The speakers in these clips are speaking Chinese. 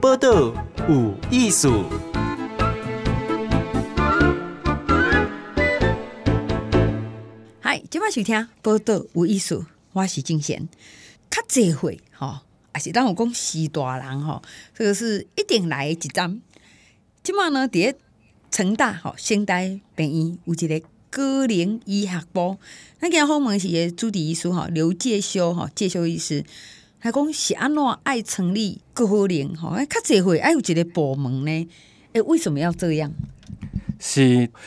报道有艺术，嗨，今麦收听报道有艺术，我是金贤，较济会哈，也是当我讲四大人哈，这个是一定来一站。今麦呢在成大哈，现代病院有一个高龄医学部，那日方问是主治医师哈，刘介修哈，介修医师。还讲是安怎爱成立高龄吼？哎，较这回爱有一个部门呢，哎，为什么要这样？是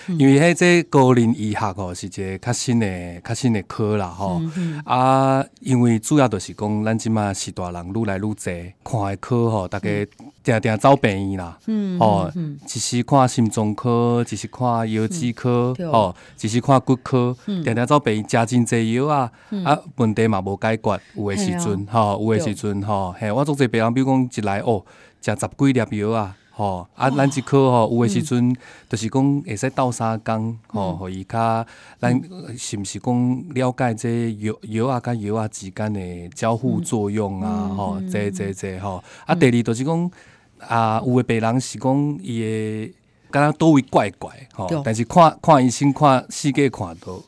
因为迄个高龄医学吼，是一个较新的、较新的科啦吼。啊，因为主要就是讲咱即满是大人愈来愈侪看的科吼，大家。定定走病院啦，吼，一是看心脏科，一是看药剂科，吼，一是看骨科，定定走病院，食真济药啊，啊，问题嘛无解决，有诶时阵，吼，有诶时阵，吼，嘿，我做者病人，比如讲一来哦，食十几粒药啊，吼，啊，咱即科吼，有诶时阵，就是讲会使斗三工，吼，互伊较咱是毋是讲了解这药药啊甲药啊之间诶交互作用啊，吼，这这这吼，啊，第二就是讲。啊，有诶，病人是讲伊诶，敢若都会怪怪吼，但是看看医生看四界看都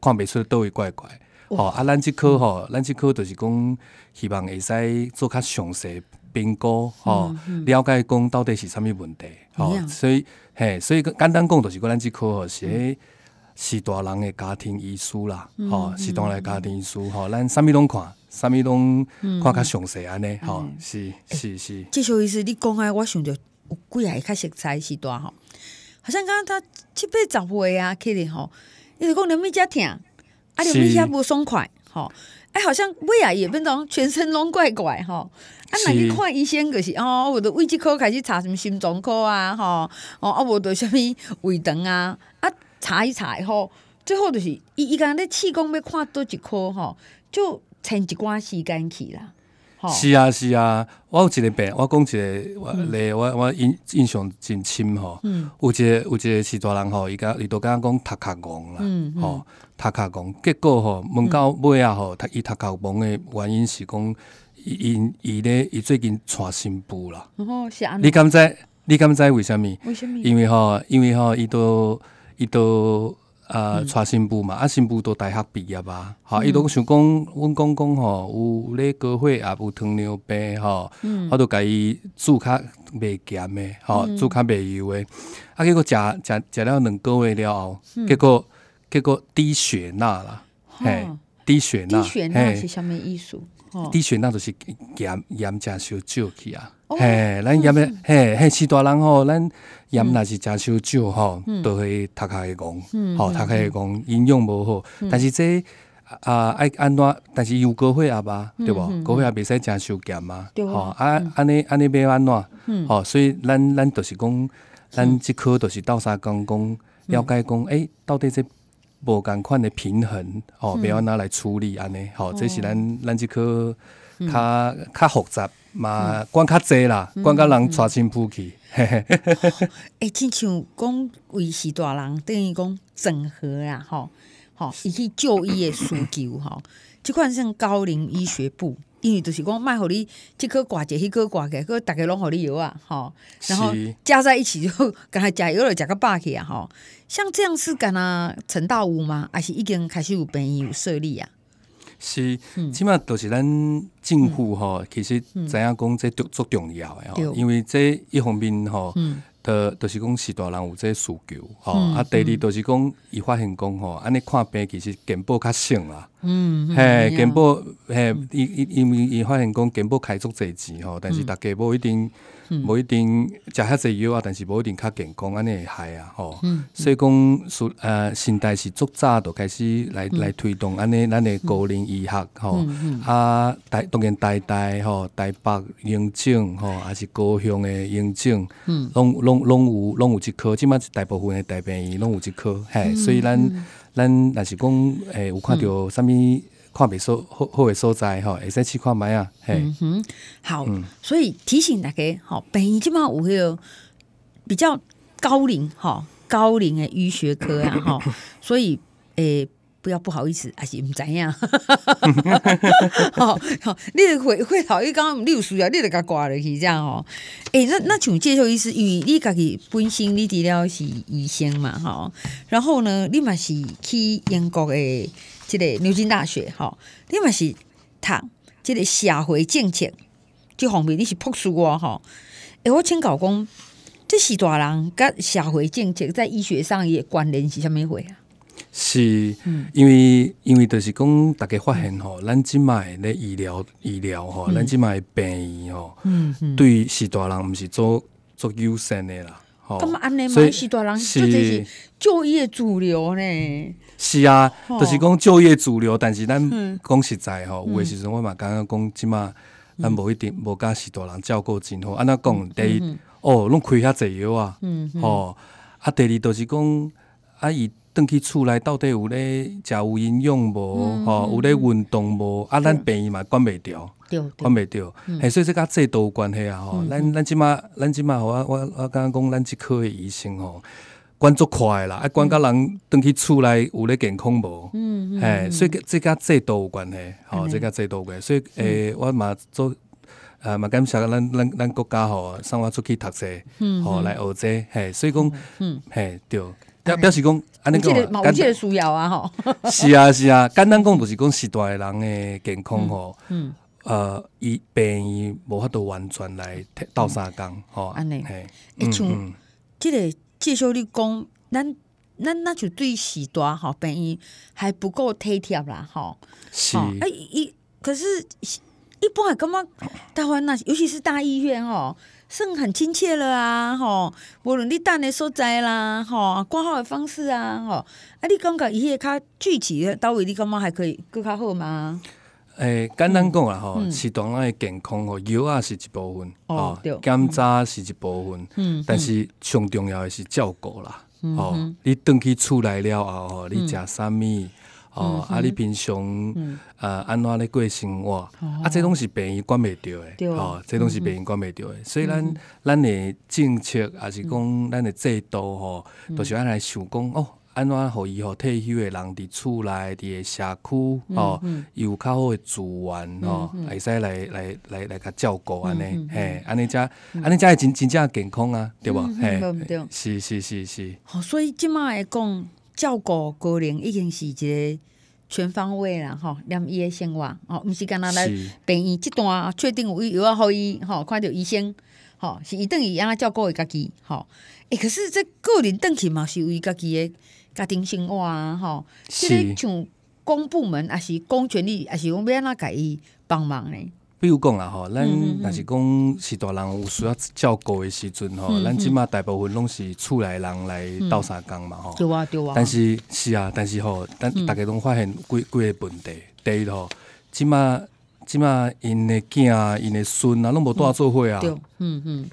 看袂出都会怪怪吼。啊，咱即科吼，咱即科就是讲，希望会使做较详细评估吼，了解讲到底是啥物问题。哦，所以嘿，所以简单讲就是讲咱即科吼是。是大人的家庭医书啦，吼，是大人家庭医书，吼，咱啥物拢看，啥物拢看较详细安尼，吼，是是是。这首意思你讲啊，我想着，几骨也较实在，是大吼。好像刚刚他七八十岁啊，肯定吼，伊就讲你们遮疼，啊，你们遮无爽快，吼，哎，好像胃啊也变成全身拢怪怪，吼。啊，那去看医生着是，哦，我的胃即科开始查什么心脏科啊，吼，哦，啊，无着啥物胃肠啊。查一查，吼，最后就是伊伊家咧气功要看多一科吼，就趁一寡时间去吼，是啊，是啊，我有一个病，我讲一个，我我我印印象真深，吼。嗯，有个有一个是大人，吼，伊敢伊都敢讲读卡戆啦，嗯读读他卡结果吼，问到尾啊，吼，读伊读卡戆的原因是讲，因伊咧，伊最近娶新妇啦。吼，是安尼。你敢知？你敢知为虾米？为什物？因为吼，因为吼，伊都。伊都呃，娶新妇嘛，啊，新妇都大学毕业吧，好，伊都想讲，阮公公吼有咧高血压，有糖尿病吼，我都甲伊煮较袂咸的，吼，煮较袂油的，啊，结果食食食了两个月了后，结果结果低血钠啦，哎，低血钠，低血钠是虾物意思？低血钠就是盐盐加少少去啊，嘿，咱盐诶，嘿，嘿，四大人吼，咱盐若是食少少吼，都会头壳会讲，吼，头壳会讲营养无好，但是这啊爱安怎，但是有高血压吧，对无？高血压袂使食少咸啊，吼，啊，安尼安尼要安怎？吼，所以咱咱就是讲，咱即科就是斗相共讲，了解讲，诶，到底这。无同款的平衡，吼，不要拿来处理安尼，吼，这是咱咱即颗较较复杂嘛，管较济啦，管较人抓新浦去，嘿 嘿哎，亲像讲为是大人等于讲整合啦，吼，吼，伊去就医的需求，吼，即款像高龄医学部。因为就是讲卖互你即个挂者，迄个挂者，各逐个拢互你药啊，吼，然后加在一起就跟他加药了，加个霸气啊，吼，像这样是敢若陈大武吗？还是已经开始有病伊有设立啊？是，即码都是咱政府吼其实知影讲这足重要诶，吼。因为这一方面吼，呃，都是讲现大人有这需求，吼啊，第二都是讲，伊发现讲吼，安尼看病其实健保较省啦。嗯，嘿，健保，嘿，伊伊伊，发现讲健保开足济钱吼，但是大家无一定，无一定食遐济药啊，但是无一定较健康安尼害啊吼。所以讲，属呃，现代是足早都开始来来推动安尼咱的高龄医学吼，啊，大当然大大吼，台北引进吼，还是高雄的引进，拢拢拢有拢有一科，即码是大部分的大病医拢有一科。嘿，以咱。咱若是讲诶，有看到啥物看未所好好的所在吼，会使去看卖啊。嗯哼，好，所以提醒大家，吼，毕竟嘛，迄有比较高龄吼，高龄诶，医学科啊吼，所以诶。不要不好意思，还是唔知影。好，好，你会会讨厌？刚刚你有需要，你就甲挂落去，这样哦。那那像介绍意思，因为你家己本身你除了是医生嘛，吼，然后呢，你嘛是去英国的，即个牛津大学，吼，你嘛是读即个社会政策即方面，你是破书我吼，欸，我请教讲，这是大人甲社会政策在医学上也关联是虾米会啊？是因为，因为就是讲，大家发现吼，咱即卖咧医疗，医疗吼，咱即卖病医吼，嗯对，许大人毋是做做优先的啦，吼，所以许大人就是就业主流呢。是啊，就是讲就业主流，但是咱讲实在吼，有诶时阵我嘛感觉讲，即卖咱无一定无甲许大人照顾真好，安那讲第一哦，拢开遐侪药啊，嗯啊第二就是讲啊伊。转去厝内到底有咧食有营养无？吼，有咧运动无？啊，咱病嘛管袂着，管袂着。嘿，所以这甲这都有关系啊！吼，咱咱即马咱即马吼，我我刚刚讲咱即科的医生吼，管足快啦，啊，管甲人转去厝内有咧健康无？嗯嗯，嘿，所以这甲这都有关系，吼，这甲这都有关系。所以诶，我嘛做啊，嘛感谢咱咱咱国家吼，送我出去读书，嗯，好来学这，嘿，所以讲，嗯，嘿，对。表表示讲，安尼讲，干。你记得啊？吼。是啊是啊，简单讲就是讲时代的人的健康吼。嗯。呃，医病医无法度完全来斗三工吼。安内。嗯嗯。像这个介绍你讲，咱咱那就对时代吼，病医还不够体贴啦吼。是。哎，一可是一般还干嘛？大医那，尤其是大医院哦。算很亲切了啊，吼，无论你等的所在啦，吼，挂号的方式啊，吼，啊，你感觉伊迄较具体的，到位，你感觉还可以，够较好吗？诶，简单讲啊，吼，是当然的健康吼，药也是一部分，哦，检查是一部分，嗯，但是上重要的是照顾啦，哦，你回去厝来了后，吼，你食啥物？哦，啊，你平常，呃，安怎咧过生活？啊，这拢是病人管袂着的，哦，这拢是病人管袂着的。所以咱咱的政策也是讲，咱的制度吼，都是安来想讲，哦，安怎互伊互退休的人伫厝内，伫个社区，哦，有较好诶资源，哦，会使来来来来个照顾安尼，嘿，安尼才安尼才会真真正健康啊，对不？嘿，是是是是。吼，所以即卖讲。照顾高龄已经是一个全方位啦，吼，连伊诶生活，吼，毋是干焦来，病院即段确定有啊互伊吼，看着医生，吼，是伊一顿一啊照顾伊家己，吼，哎，可是这个人顿去嘛是为家己诶家庭生活啊，吼，即个像公部门也是公权力也是讲要安怎改伊帮忙诶。比如讲啦吼，咱若是讲是大人有需要照顾的时阵吼，咱即码大部分拢是厝内人来斗相共嘛吼。对啊对啊。但是是啊，但是吼，但大家拢发现几几个问题。第一吼，即码即码因的囝啊、因的孙啊，拢无带做伙啊。对，嗯嗯。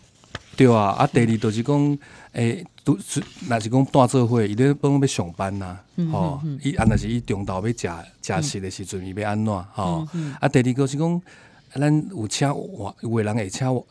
对啊，啊，第二就是讲，诶，拄若是讲带做伙，伊咧本要上班呐，吼，伊啊，若是伊中昼要食食食的时阵，伊要安怎？吼，啊，第二个是讲。咱有请，外有人会请外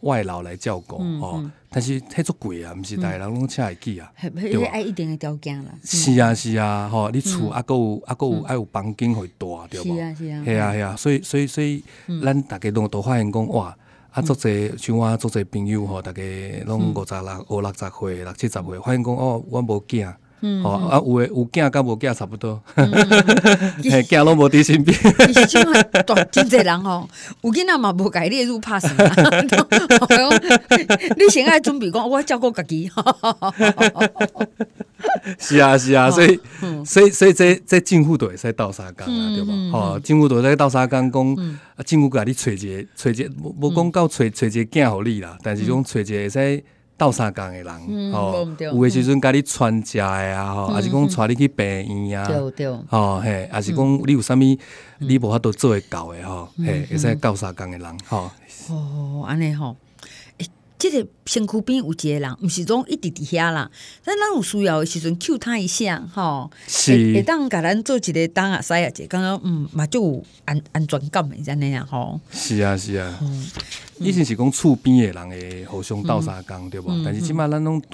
外老来照顾哦。但是迄种贵啊，毋是逐个人拢请会记啊，对吧？还一定的条件啦。是啊是啊，吼，你厝啊够有，啊够有，爱有房间会大，对无？是啊是啊。吓啊吓啊！所以所以所以，咱逐家拢都发现讲哇，啊，足侪像我足侪朋友吼，逐家拢五十六、五六十岁、六七十岁，发现讲哦，我无囝。嗯，啊，有诶，有囝甲无囝差不多，囝拢无伫身边，真济 人哦，有囝仔嘛无介意，愈拍死。你先爱准备讲，我照顾家己。是啊，是啊，所以所以所以这这政府都会使斗相共啊，对吧？哦，政府都使斗相共，讲，啊，政府甲你揣一个，揣一个，无无讲到揣揣一个囝互你啦，但是讲揣一个使。斗相共的人，吼，有诶时阵甲你传食诶啊，吼，还是讲带你去病院啊，对对，吼嘿，还是讲你有啥物，你无法度做会到诶，吼，嘿，会使斗相共诶人，吼。哦，安尼吼。即个身躯边有一个人，毋是讲一直伫遐啦。咱咱有需要的时阵，Q 他一下，吼，是，会当甲咱做一个当西啊，者，刚刚嗯，嘛就安安全感安尼啊，吼。是啊，是啊。以前是讲厝边的人会互相斗相共对无？但是即摆咱拢住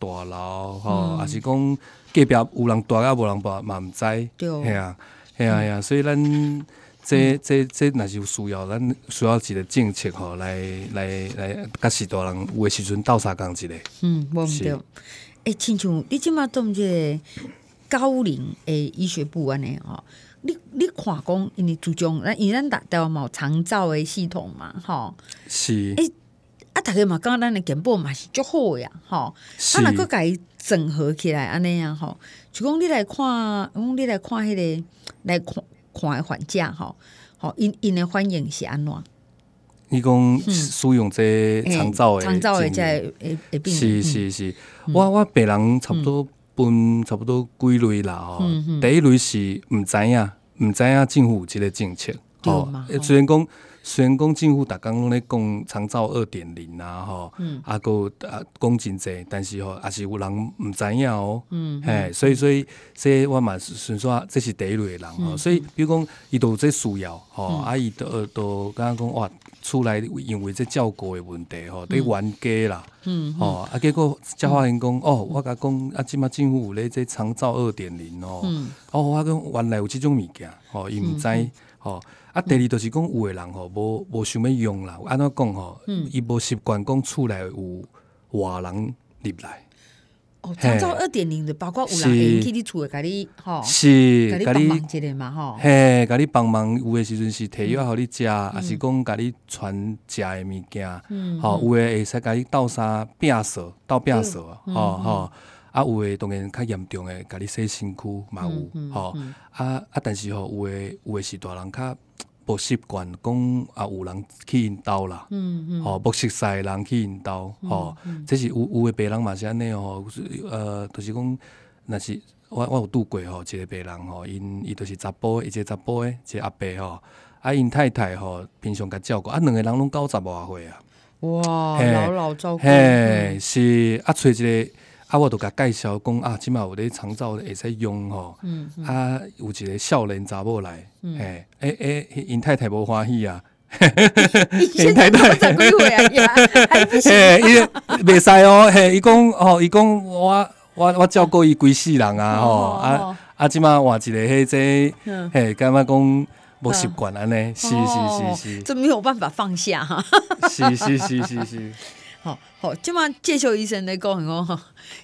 大楼，吼，也是讲隔壁有人住啊，无人住嘛毋知，对，系啊系啊系啊，所以咱。这、这、这，若是有需要，咱需要一个政策吼，来、来、来，甲许多人有诶时阵倒啥工一个。嗯，无毋着。诶，亲像你即马中个高龄诶医学部安尼吼，你你讲因为主张，咱咱经达到有长照诶系统嘛，吼。是。诶，啊，大家嘛，刚刚咱诶健保嘛是足好呀，吼。是。啊，那个伊整合起来安尼样吼，就讲你来看，讲你来看迄个，来看。看诶环价吼，吼因因诶反应是安怎？你讲使用这长照的长照的这诶会变。是是是，我我别人差不多分差不多几类啦吼。第一类是毋知影，毋知影政府即个政策，吼，虽然讲。虽然讲政府逐工拢咧讲长照二点零啊吼，啊，佫啊讲真济，但是吼，也是有人毋知影哦。嗯，哎，所以所以，说我嘛顺说，这是第一类人吼。所以，比如讲，伊都有这需要吼，啊，伊都都刚刚讲哇，厝内因为这照顾的问题吼，伫冤家啦。嗯，吼，啊，结果才发现讲哦，我甲讲啊，即马政府有咧这长照二点零哦，哦，我讲原来有即种物件，吼，伊毋知，吼。啊，第二就是讲有诶人吼，无无想要用啦，安怎讲吼？伊无习惯讲厝内有外人入来。哦，参照二点零就包括有人去你厝内，甲你吼，是甲你帮忙之嘛吼？嘿，甲你帮忙有诶时阵是摕药互你食，抑是讲甲你传食诶物件，吼，有诶会使甲你倒相拼，手、倒变手，吼吼。啊有诶当然较严重诶，甲你洗身躯嘛有，吼啊啊，但是吼有诶有诶是大人较。不习惯讲啊，有人去因兜啦。嗯嗯。哦，不熟悉人去因兜，哦。嗯。这是有有诶，白人嘛是安尼哦。呃，就是讲，那是我我有拄过哦，一个白人哦，因伊都是查甫，一个查甫诶，一个阿伯哦。啊，因太太哦，平常甲照顾啊，两个人拢九十外岁啊。哇！老老照顾。嘿，是啊，揣一个。啊，我都甲介绍讲啊，即码有咧长照会使用吼。嗯。啊，有一个少年查某来，嘿，哎哎，因太太无欢喜啊。因太太在啊，伊。袂未使哦，嘿，伊讲哦，伊讲我我我照顾伊规世人啊，吼啊啊，即码换一个迄个，嘿，感觉讲不习惯安尼，是是是是。这没有办法放下哈。是是是是是。吼吼，即麦介绍医生咧讲，讲，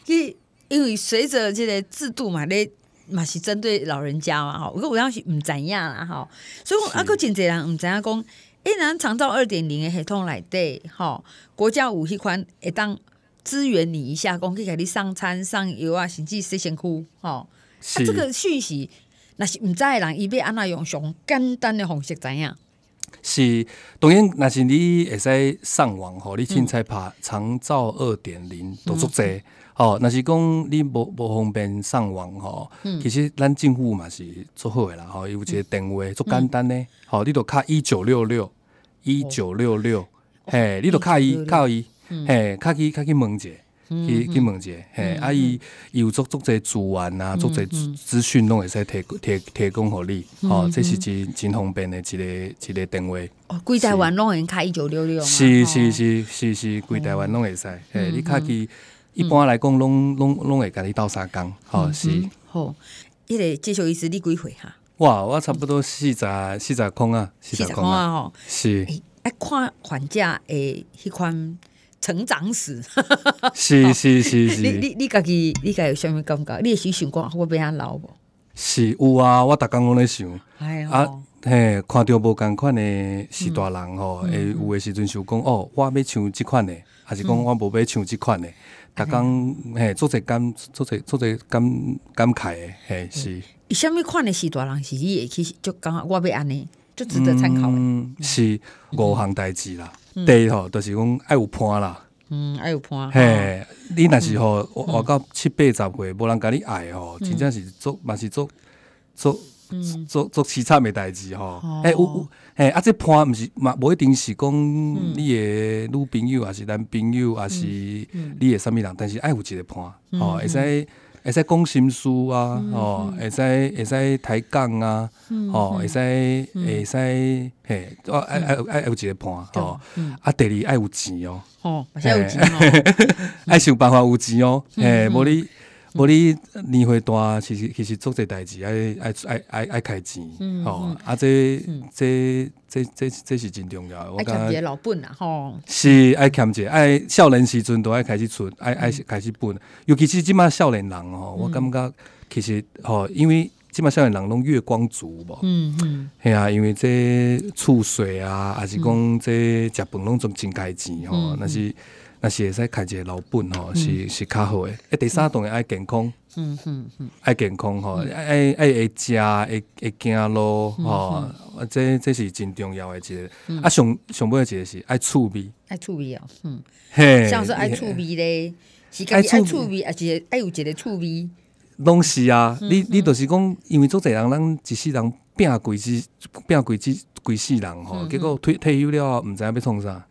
伊 因为随着即个制度嘛，咧嘛是针对老人家嘛，吼，我有当时毋知影啦，吼，所以讲啊，个真侪人毋知影讲，诶，咱长照二点零的系统内底吼，国家有迄款会当支援你一下，讲去给你送餐送药啊，甚至洗身躯吼，啊，这个讯息，若是毋知的人，伊欲安那用上简单的方式知影。是，当然，若是你会使上网吼，你凊彩拍长照二点零都足济吼。若是讲你无无方便上网吼，其实咱政府嘛是足好诶啦吼，伊有一个电话足简单诶吼，你都卡一九六六一九六六，嘿，你都卡伊卡伊，嘿，卡去卡去问者。去去问一下，嘿，伊伊有足足侪资源啊，足些资讯拢会使提提提供互你，吼，这是真真方便的一个一个电话。哦，柜台湾拢会开一九六六。是是是是是柜台湾拢会使，嘿，你看去一般来讲拢拢拢会甲你斗相共吼是。好，迄个介绍意思，你几岁哈？哇，我差不多四十四十空啊，四十空啊，是。哎，看房价诶，迄款。成长史，是 是是是。你你你家己，你家有甚物感觉？你会许想讲我变阿老无？是有啊，我逐工拢咧想，啊嘿，看到无共款的时大人吼，诶，有诶时阵想讲哦，我要唱即款诶，还是讲我无要唱即款诶，逐工嘿，做者感，做者做者感感慨诶，嘿是。甚物款的时大人，是伊会去就讲我要安尼，就值得参考诶。是五行代志啦。对吼，就是讲爱有伴啦。嗯，爱有伴。嘿，你若是吼，活到七八十岁，无人甲你爱吼，真正是做，嘛是做做做做凄惨的代志吼。哎，有有，哎，啊，这伴毋是嘛，无一定是讲你的女朋友，还是男朋友，还是你的什物人，但是爱有一个伴，吼，会使。会使讲心事啊，哦，会使会使抬杠啊，哦，会使会使嘿，哦，爱哎爱有一个伴哦，啊，第二爱有钱哦，哦，爱有钱哦，爱想办法有钱哦，哎，无你。无你年岁大，其实其实做些代志爱爱爱爱爱开钱，哦，啊，这这这这这是真重要。我感觉老本啊，吼，是爱欠钱，爱少年时阵都爱开始存，爱爱开始本。尤其是即马少年人哦，我感觉其实哦，因为即马少年人拢月光族无，嗯嗯，系啊，因为这储水啊，还是讲这食饭拢总真开钱哦，若是。那是会使开一个老本吼，是是较好诶。诶，第三重会爱健康，爱健康吼，爱爱爱食，会会行路吼，这这是真重要诶一个。啊，上上尾一个是爱趣味，爱趣味哦，嗯，像是爱趣味咧，是爱趣味，一个爱有一个趣味？拢是啊，你你就是讲，因为做一人，咱一世人拼贵几拼贵几几世人吼，结果退退休了，毋知影要创啥，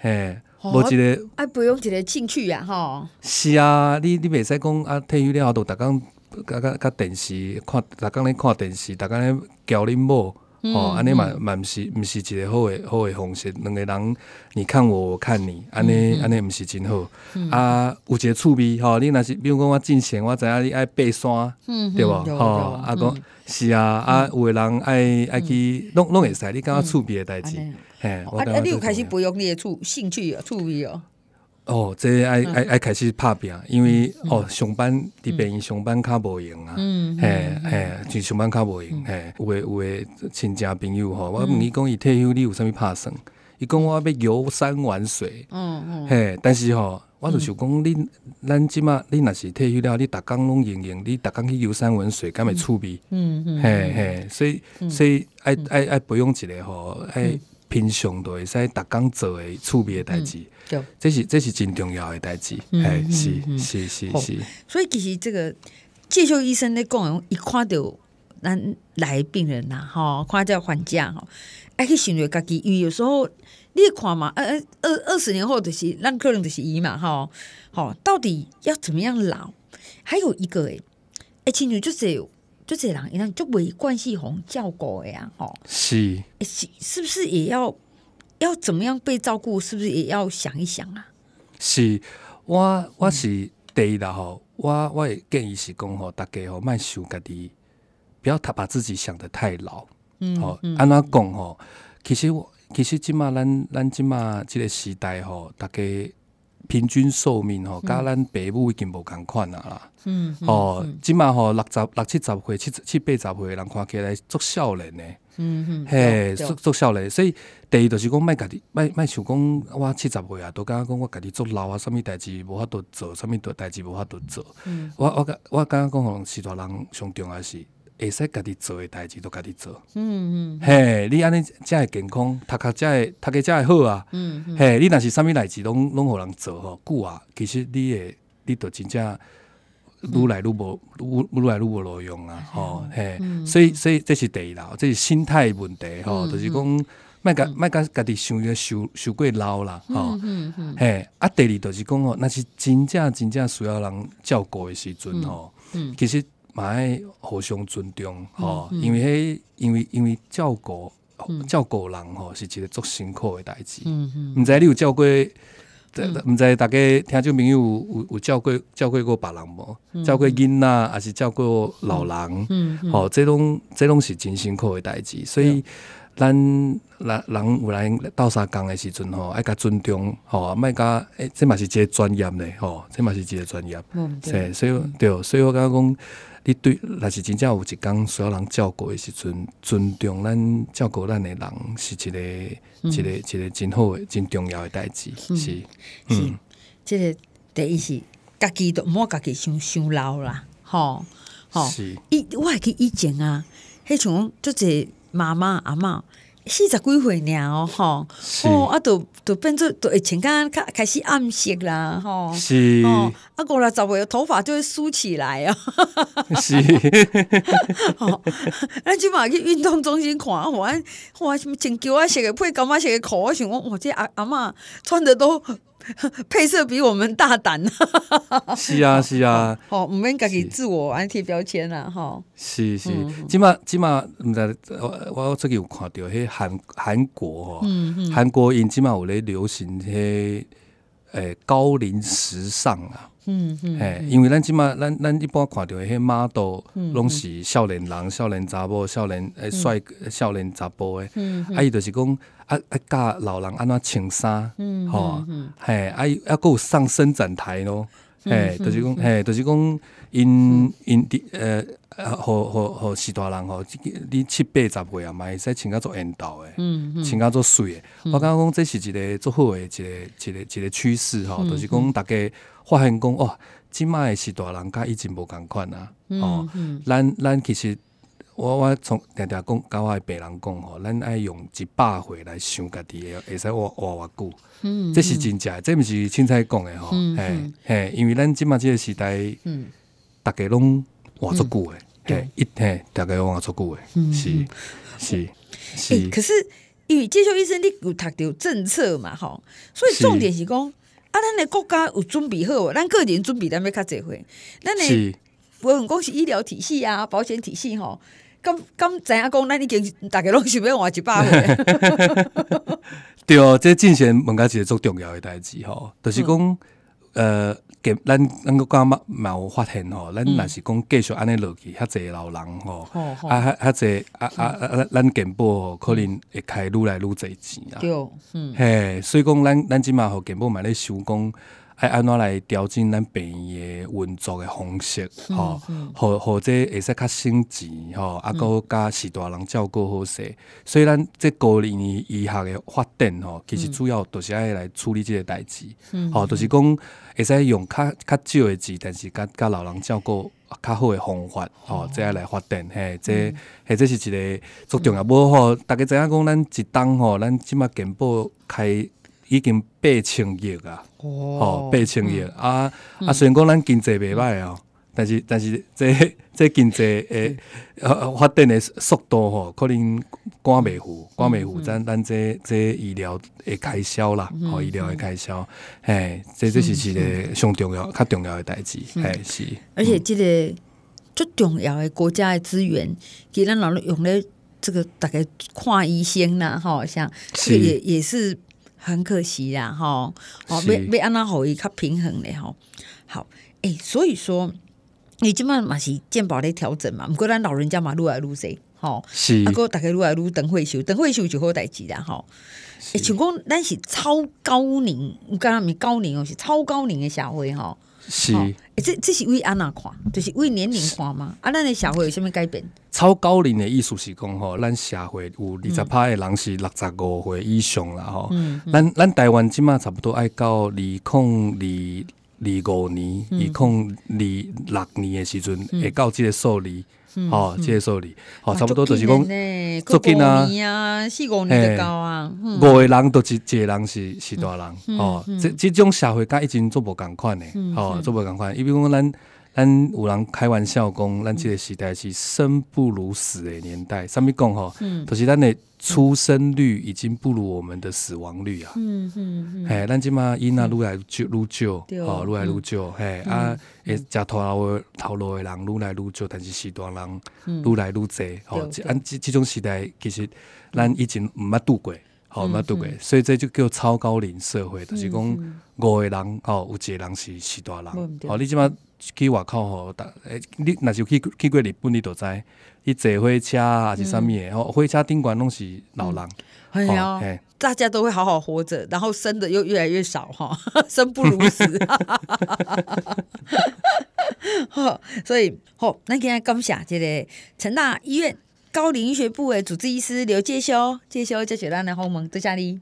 嘿。无一个，啊，培养一个兴趣啊，吼。是啊，你你袂使讲啊，退休了后都逐工甲甲甲电视看，逐工咧看电视，逐工咧交恁某，吼，安尼嘛嘛毋是毋是一个好诶好诶方式。两个人你看我，我看你，安尼安尼毋是真好。啊，有一个趣味，吼，你若是比如讲我进前我知影你爱爬山，对无吼，啊，讲是啊，啊，有诶人爱爱去弄弄会使，你感觉趣味诶代志。哎，啊啊！你又开始培养你的趣兴趣啊，趣味哦。哦，这爱爱爱开始拍拼，因为哦上班伫边上班较无用啊，嗯，吓，吓，就上班较无用，吓，有诶有诶亲戚朋友吼，我问你讲，伊退休你有啥物拍算？伊讲我要游山玩水，嗯嗯，嘿，但是吼，我就想讲，恁咱即马你若是退休了，你逐工拢用用，你逐工去游山玩水，敢会趣味，嗯嗯，嘿嘿，所以所以爱爱爱培养一个吼，哎。平常都会使逐工做的厝边的代志，这是这是真重要的代志，哎，是是是是。所以其实这个介休医生咧讲，一看到咱来病人呐，吼，看到患者吼，爱去想着家己，因为有时候你看嘛，二二二二十年后就是，咱客人就是伊嘛，吼，吼，到底要怎么样老？还有一个诶，哎，亲，实就是。就这人一样，就没关系红顾的呀？哦，是是，是不是也要要怎么样被照顾？是不是也要想一想啊？是，我我是第一啦吼，我我也建议是讲吼，大家吼，卖想家己，不要他把自己想得太老。嗯，好，安怎讲吼？其实我其实今嘛咱咱今嘛这个时代吼，大家。平均寿命吼，甲咱爸母已经无共款啊啦。嗯，哦，即满吼六十、六七十岁、七七八十岁人看起来足少年嘞。嗯哼，嘿，足足少年。所以第二就是讲，莫家己莫莫想讲，我七十岁啊，都敢讲我家己足老啊，啥物代志无法度做，啥物代代志无法度做。我我我刚刚讲吼，四大人上重要是。会使家己做诶代志都家己做，嗯嗯，嘿，你安尼才会健康，读较才会读课才会好啊，嗯嗯，嘿，你若是啥物代志拢拢互人做吼，久啊，其实你诶，你都真正愈来愈无愈愈来愈无路用啊，吼嘿，所以所以这是第一啦，这是心态问题吼，就是讲卖个卖个家己想个受受过老啦，吼。嗯嗯，嘿，啊第二就是讲吼，若是真正真正需要人照顾诶时阵吼，嗯，其实。嘛爱互相尊重吼，因为因为因为照顾照顾人吼是一个足辛苦的代志。毋知你有照顾，毋知大家听这朋友有有照顾照顾过别人无？照顾囡仔还是照顾老人？吼，这拢这拢是真辛苦的代志。所以咱人人有来斗相共的时阵吼，爱较尊重吼，莫甲诶，这嘛是一个专业呢吼，这嘛是一个专业。嗯，对。所以对，所以我感觉讲。你对，若是真正有一工所有人照顾的时阵，尊重咱照顾咱的人，是一个、一个、一个真好、真重要的代志。是是，即个第一是，家己都莫家己伤伤老啦，吼吼。是。伊我会记以前啊，迄种就是妈妈阿嬷。四十几岁尔哦，吼，哦，啊，都都变做都会穿咖，较开始暗色啦，吼，是，啊，过六十岁，头发就会梳起来啊，是，咱即今嘛去运动中心看，我，哇，什么穿球仔色个配感觉色个裤，我想讲，哇，这阿阿嬷穿的都。配色比我们大胆，是啊 是啊，好唔免家己自我安贴标签啦，哈，是是，起码起码，我我最近有看到迄韩韩国哈，韩国因起码有咧流行迄。诶，高龄时尚啊！嗯嗯，诶，因为咱即马咱咱一般看到迄遐 model 拢是少年人、少年查某、少年诶帅、少年查甫诶。嗯啊，伊就是讲啊啊，教老人安怎穿衫。嗯嗯，吼，嘿，啊伊啊，佫有上伸展台咯。嘿，就是讲，嘿，就是讲，因因的，呃，互互互时大人，吼，你七八十岁啊，嘛会使穿个做缘投诶，穿个做水诶。我感觉讲，这是一个足好诶一个一个一个趋势吼，就是讲大家发现讲，哦，摆卖时大人，甲以前无共款啊。哦，咱咱其实。我我从常常讲甲我诶病人讲吼，咱爱用一百岁来想家己诶，会使活活偌久？嗯，这是真正，这毋是凊彩讲诶吼。嗯。诶诶，因为咱即马即个时代，嗯，大家拢活足久诶，诶，一天大家拢活足久诶，是是是。可是因为接受医生你有读到政策嘛吼，所以重点是讲，啊，咱诶国家有准备好，咱个人准备咱要较济岁？咱你我很恭喜医疗体系啊，保险体系吼。咁咁怎样讲？咱已经大家拢想要换一把？对哦，这进贤问家是足重要诶代志吼，就是讲，呃，健咱咱个刚有发现吼，咱若是讲继续安尼落去，较济老人吼，啊，较较济啊啊啊，咱健保可能会开愈来愈侪钱啊。对，嗯，嘿，所以讲咱咱即嘛，吼健保嘛咧想讲。爱安怎来调整咱病院的运作的方式？吼，或或者会使较省钱，吼，啊，搁加是大人照顾好势。所以咱即高龄医学的发展，吼，其实主要都是爱来处理即个代志。吼，就是讲会使用较较少的钱，但是甲甲老人照顾较好的方法，吼，再来发展。嘿，即，或这是一个足重要。无吼，大家知影讲咱一冬吼，咱即马健保开。已经八千亿啊！哦，八千亿啊！啊，虽然讲咱经济袂歹哦，但是 但是这这经济诶发展诶速度吼，可能赶袂赴，赶袂赴。咱咱这这医疗诶开销啦，吼，医疗诶开销，嘿，这这是一个上重要、较重要诶代志，嘿，是。而且，这个最重要诶，国家诶资源，给咱老老用咧，这个大概看医生啦，吼，像，是也也是。很可惜啦，哈，哦，要要安怎好伊较平衡嘞，哈，好，哎，所以说，你今嘛嘛是健保的调整嘛，不过咱老人家嘛愈来愈谁，哈，是，啊哥大概愈来愈等会修，等会修就好代志啦，哈，哎，像讲咱是超高龄，刚刚咪高龄哦，是超高龄的社会，哈。是，哎，这这是为安那看，就是为年龄看嘛。啊，咱的社会有虾米改变？超高龄的艺术是讲吼，咱社会有二十趴的人是六十五岁以上啦吼。咱咱台湾起码差不多爱到二零二二五年、二零二六年的时候，会到这个数字。哦，接受你，哦，差不多就是讲，最近啊，四五年就高啊，五个人都一一个人是是大人，哦，这这种社会甲以前做无共款的，哦，做无共款，伊比如讲咱。咱有人开玩笑讲，咱这个时代是生不如死的年代。啥物讲吼，就是咱的出生率已经不如我们的死亡率啊。嗯嗯嗯，嘿，咱即马因啊，愈来愈愈少，愈来愈少，嘿啊，会食拖老的、头老的人愈来愈少，但是时代人愈来愈侪，吼，按即即种时代，其实咱以前毋捌度过，吼，毋捌度过，所以这就叫超高龄社会，就是讲五个人吼，有一个人是时代人，吼，你即马。去外口吼，诶，你若是有去去过日本，你都知。去坐火车还是啥物吼，火车顶管拢是老人，哦，大家都会好好活着，然后生的又越来越少，吼，生不如死，哈哈哈！哈，哈，所以，吼，咱今天感谢即个成大医院高龄医学部诶主治医师刘介修，介修，介修，大家访问，多谢你，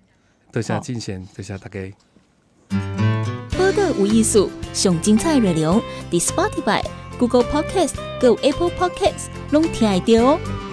多谢进贤，多谢大家。个无艺术上精彩内容，The Spotify、Google Podcast、Go Apple Podcast，拢听得到哦。